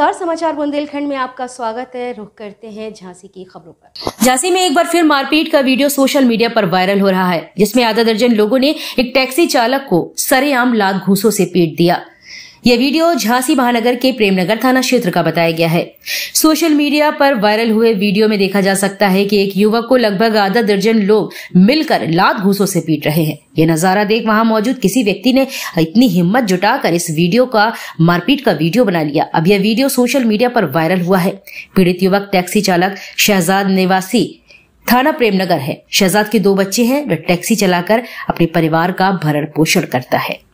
नमस्कार समाचार बुंदेलखंड में आपका स्वागत है रुख करते हैं झांसी की खबरों पर झांसी में एक बार फिर मारपीट का वीडियो सोशल मीडिया पर वायरल हो रहा है जिसमें आधा दर्जन लोगों ने एक टैक्सी चालक को सरेआम लाख घूसों से पीट दिया यह वीडियो झांसी महानगर के प्रेमनगर थाना क्षेत्र का बताया गया है सोशल मीडिया पर वायरल हुए वीडियो में देखा जा सकता है कि एक युवक को लगभग आधा दर्जन लोग मिलकर लात घूसों से पीट रहे हैं यह नजारा देख वहां मौजूद किसी व्यक्ति ने इतनी हिम्मत जुटाकर इस वीडियो का मारपीट का वीडियो बना लिया अब यह वीडियो सोशल मीडिया पर वायरल हुआ है पीड़ित युवक टैक्सी चालक शहजाद निवासी थाना प्रेमनगर है शहजाद के दो बच्चे हैं वह टैक्सी चलाकर अपने परिवार का भरण पोषण करता है